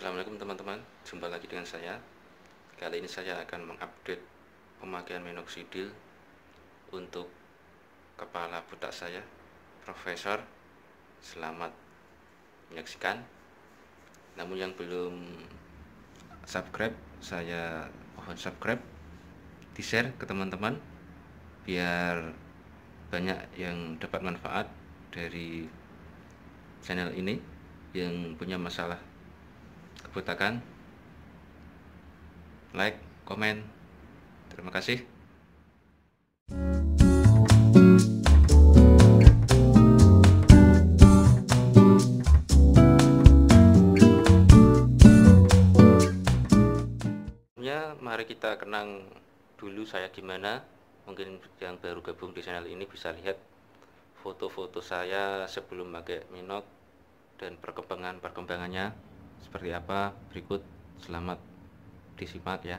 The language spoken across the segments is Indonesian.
Assalamualaikum teman-teman, jumpa lagi dengan saya Kali ini saya akan mengupdate pemakaian minoxidil Untuk kepala budak saya Profesor Selamat menyaksikan Namun yang belum subscribe Saya mohon subscribe Di share ke teman-teman Biar banyak yang dapat manfaat dari channel ini yang punya masalah Kebutakan. Like, komen. Terima kasih. mari kita kenang dulu saya gimana mungkin yang baru gabung di channel ini bisa lihat foto-foto saya sebelum pakai minok dan perkembangan perkembangannya seperti apa berikut selamat disimak ya.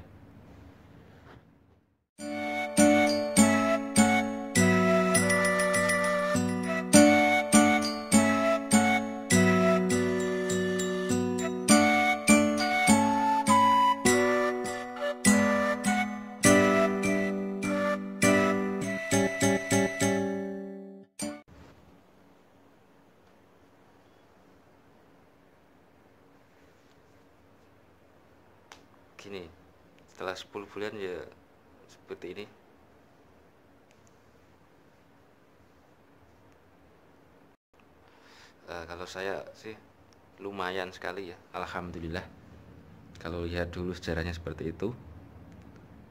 gini setelah 10 bulan ya seperti ini uh, kalau saya sih lumayan sekali ya Alhamdulillah kalau lihat dulu sejarahnya seperti itu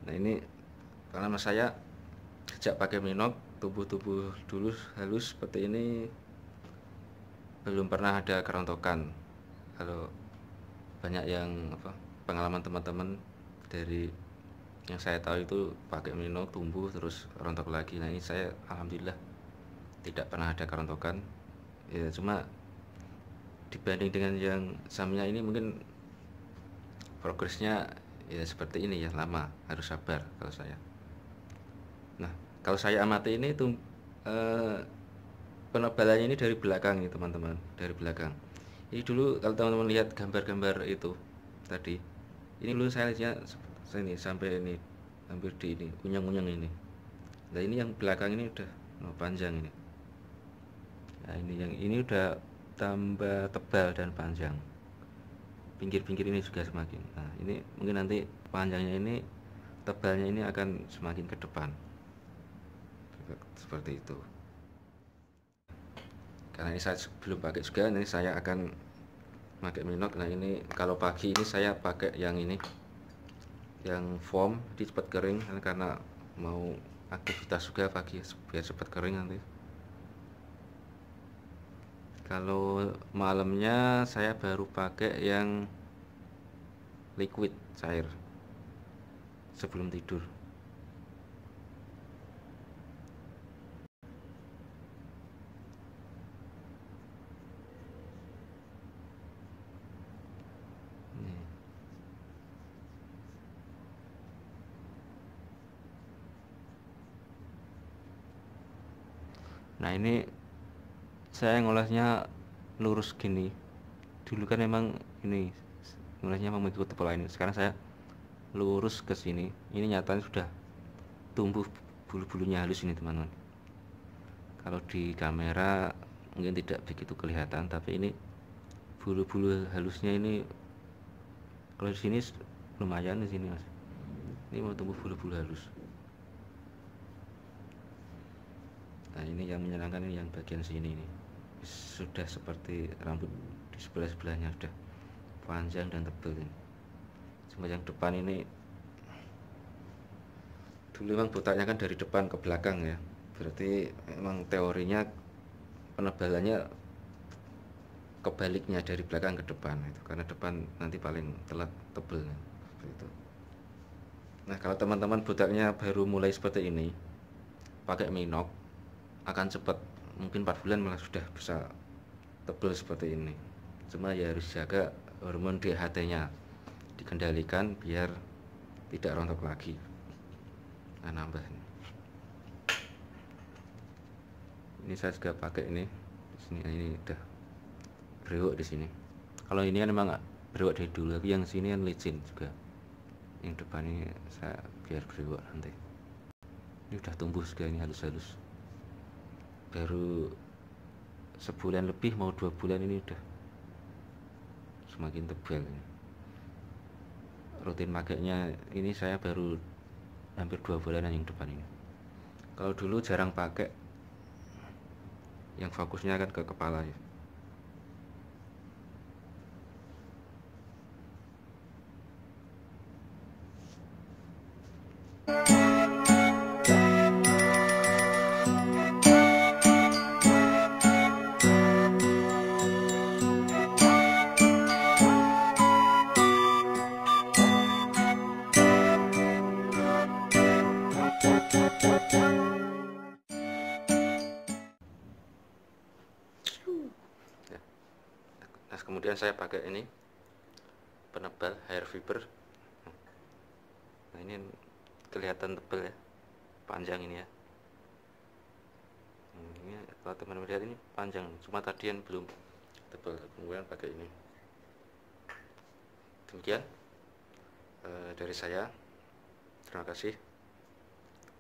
nah ini karena saya sejak pakai minok tubuh-tubuh dulu halus seperti ini belum pernah ada kerontokan kalau banyak yang apa pengalaman teman-teman dari yang saya tahu itu pakai mino tumbuh terus rontok lagi nah ini saya alhamdulillah tidak pernah ada kerontokan ya cuma dibanding dengan yang samnya ini mungkin progresnya ya seperti ini ya lama harus sabar kalau saya nah kalau saya amati ini itu eh, penebalannya ini dari belakang nih teman-teman dari belakang ini dulu kalau teman-teman lihat gambar-gambar itu tadi ini lu saya nya ini sampai ini hampir di ini unyang-unyang ini nah ini yang belakang ini udah oh, panjang ini nah ini yang ini udah tambah tebal dan panjang pinggir-pinggir ini juga semakin nah ini mungkin nanti panjangnya ini tebalnya ini akan semakin ke depan seperti itu karena ini saya belum pakai juga ini saya akan pakai minok nah ini kalau pagi ini saya pakai yang ini yang foam di cepat kering kan karena mau aktivitas juga pagi biar cepat kering nanti kalau malamnya saya baru pakai yang liquid cair sebelum tidur nah ini saya ngolesnya lurus gini dulu kan memang ini ngolesnya mengikuti pola ini sekarang saya lurus ke sini ini nyatanya sudah tumbuh bulu-bulunya halus ini teman-teman kalau di kamera mungkin tidak begitu kelihatan tapi ini bulu-bulu halusnya ini kalau di sini lumayan di sini mas ini mau tumbuh bulu-bulu halus nah ini yang menyenangkan ini yang bagian sini ini sudah seperti rambut di sebelah sebelahnya sudah panjang dan tebal ini cuma yang depan ini dulu memang botaknya kan dari depan ke belakang ya berarti memang teorinya penebalannya kebaliknya dari belakang ke depan itu karena depan nanti paling telat tebel ya. itu nah kalau teman-teman botaknya baru mulai seperti ini pakai minok akan cepat mungkin 4 bulan malah sudah bisa tebal seperti ini cuma ya harus jaga hormon DHT nya dikendalikan biar tidak rontok lagi nah nambah ini, saya juga pakai ini di sini ini udah berewok di sini kalau ini kan emang berewok dari dulu tapi yang sini kan licin juga yang depan ini saya biar berewok nanti ini udah tumbuh segini halus-halus baru sebulan lebih mau dua bulan ini udah semakin tebal rutin magetnya ini saya baru hampir dua bulanan yang depan ini kalau dulu jarang pakai yang fokusnya kan ke kepala ya kemudian saya pakai ini penebal hair fiber nah ini kelihatan tebal ya panjang ini ya hmm, ini kalau teman-teman lihat ini panjang cuma tadi yang belum tebal kemudian pakai ini demikian eh, dari saya terima kasih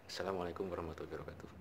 Assalamualaikum warahmatullahi wabarakatuh